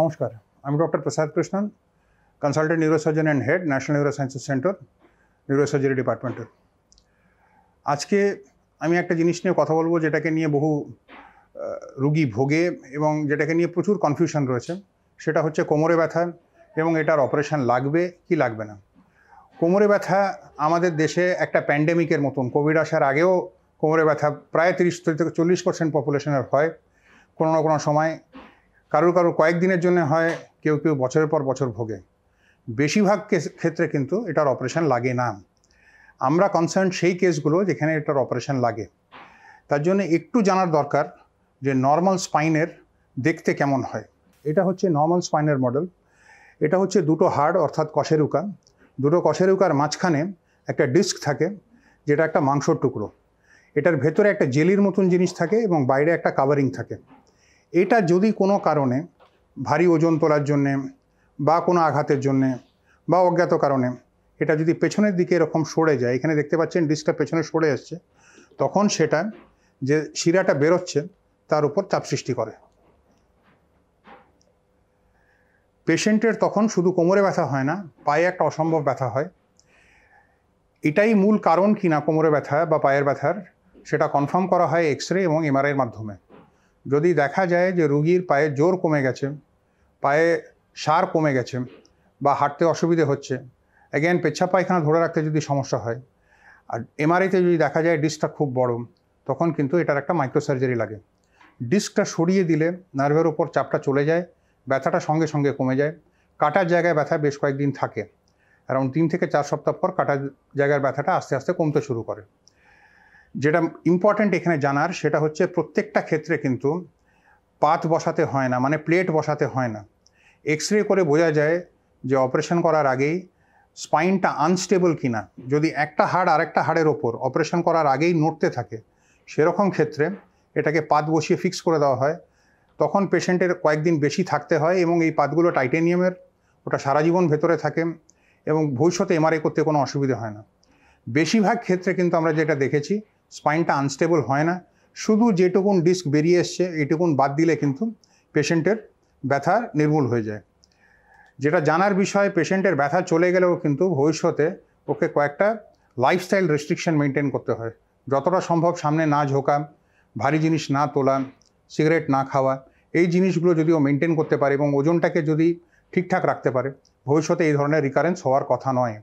নমস্কার আমি doctor Prasad Krishnan consultant neurosurgeon and head national neurosciences centre neurosurgery ডিপার্টমেন্টের আজকে আমি একটা জিনিস নিয়ে কথা বলবো যেটাকে নিয়ে বহু রুগী ভোগে এবং যেটাকে নিয়ে প্রচুর কনফিউশন রয়েছে সেটা হচ্ছে কোমরে ব্যথা এবং এটার অপারেশন লাগবে কি লাগবে না কোমরে ব্যথা আমাদের দেশে একটা প্যান্ডেমিকের মতন কোভিড আসার আগেও কোমরে ব্যথা প্রায় তিরিশ থেকে চল্লিশ পার্সেন্ট পপুলেশনের হয় কোনো না কোনো সময় কারোর কারোর কয়েকদিনের জন্য হয় কেউ কেউ বছরের পর বছর ভোগে বেশিরভাগ ক্ষেত্রে কিন্তু এটার অপারেশন লাগে না আমরা কনসার্ন সেই কেসগুলো যেখানে এটার অপারেশন লাগে তার জন্য একটু জানার দরকার যে নর্মাল স্পাইনের দেখতে কেমন হয় এটা হচ্ছে নর্মাল স্পাইনের মডেল এটা হচ্ছে দুটো হাড় অর্থাৎ কশেরুকা দুটো কশেরুকার মাঝখানে একটা ডিস্ক থাকে যেটা একটা মাংসর টুকরো এটার ভেতরে একটা জেলির মতন জিনিস থাকে এবং বাইরে একটা কাভারিং থাকে এটা যদি কোনো কারণে ভারী ওজন তোলার জন্যে বা কোনো আঘাতের জন্যে বা অজ্ঞাত কারণে এটা যদি পেছনের দিকে এরকম সরে যায় এখানে দেখতে পাচ্ছেন ডিস্কটা পেছনে সরে যাচ্ছে তখন সেটা যে শিরাটা বেরোচ্ছে তার উপর চাপ সৃষ্টি করে পেশেন্টের তখন শুধু কোমরে ব্যথা হয় না পায়ে একটা অসম্ভব ব্যথা হয় এটাই মূল কারণ কিনা কোমরে ব্যথা বা পায়ের ব্যথার সেটা কনফার্ম করা হয় এক্স রে এবং এমআরআইয়ের মাধ্যমে যদি দেখা যায় যে রুগীর পায়ে জোর কমে গেছে পায়ে সার কমে গেছে বা হাঁটতে অসুবিধে হচ্ছে অ্যাগেন পেচ্ছা পায়খানা ধরে রাখতে যদি সমস্যা হয় আর এমআরআইতে যদি দেখা যায় ডিস্কটা খুব বড় তখন কিন্তু এটার একটা মাইক্রোসার্জারি লাগে ডিস্কটা সরিয়ে দিলে নার্ভের ওপর চাপটা চলে যায় ব্যথাটা সঙ্গে সঙ্গে কমে যায় কাটার জায়গায় ব্যথা বেশ কয়েকদিন থাকে অ্যারাউন্ড তিন থেকে চার সপ্তাহ পর কাটার জায়গার ব্যথাটা আস্তে আস্তে কমতে শুরু করে যেটা ইম্পর্ট্যান্ট এখানে জানার সেটা হচ্ছে প্রত্যেকটা ক্ষেত্রে কিন্তু পাত বসাতে হয় না মানে প্লেট বসাতে হয় না এক্স রে করে বোঝা যায় যে অপারেশন করার আগেই স্পাইনটা আনস্টেবল কিনা যদি একটা হাড় আরেকটা হাড়ের ওপর অপারেশন করার আগেই নড়তে থাকে সেরকম ক্ষেত্রে এটাকে পাত বসিয়ে ফিক্স করে দেওয়া হয় তখন পেশেন্টের কয়েকদিন বেশি থাকতে হয় এবং এই পাতগুলো টাইটেনিয়ামের ওটা সারা জীবন ভেতরে থাকে এবং ভবিষ্যতে এমআরআই করতে কোনো অসুবিধে হয় না বেশিরভাগ ক্ষেত্রে কিন্তু আমরা যেটা দেখেছি স্পাইনটা আনস্টেবল হয় না শুধু যেটুকুন ডিস্ক বেরিয়ে এসছে এইটুকুন বাদ দিলে কিন্তু পেশেন্টের ব্যথা নির্মূল হয়ে যায় যেটা জানার বিষয়ে পেশেন্টের ব্যথা চলে গেলেও কিন্তু ভবিষ্যতে ওকে কয়েকটা লাইফস্টাইল রেস্ট্রিকশন মেনটেন করতে হয় যতটা সম্ভব সামনে না ঝোকা ভারী জিনিস না তোলা সিগারেট না খাওয়া এই জিনিসগুলো যদি ও মেনটেন করতে পারে এবং ওজনটাকে যদি ঠিকঠাক রাখতে পারে ভবিষ্যতে এই ধরনের রিকারেন্স হওয়ার কথা নয়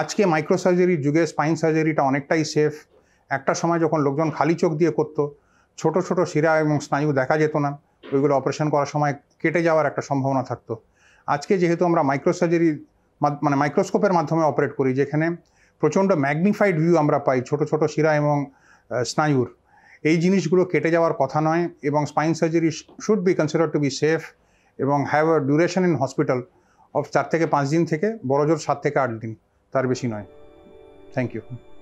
আজকে মাইক্রোসার্জারির যুগে স্পাইন সার্জারিটা অনেকটাই সেফ একটা সময় যখন লোকজন খালি চোখ দিয়ে করতো ছোট ছোট শিরা এবং স্নায়ু দেখা যেত না ওইগুলো অপারেশন করার সময় কেটে যাওয়ার একটা সম্ভাবনা থাকতো আজকে যেহেতু আমরা মাইক্রোসার্জারি মানে মাইক্রোস্কোপের মাধ্যমে অপারেট করি যেখানে প্রচণ্ড ম্যাগনিফাইড ভিউ আমরা পাই ছোট ছোট শিরা এবং স্নায়ুর এই জিনিসগুলো কেটে যাওয়ার কথা নয় এবং spine surgery should be consider to be safe এবং have a duration in hospital of চার থেকে পাঁচ দিন থেকে বড়জোর সাত থেকে আট দিন তার বেশি নয় থ্যাংক ইউ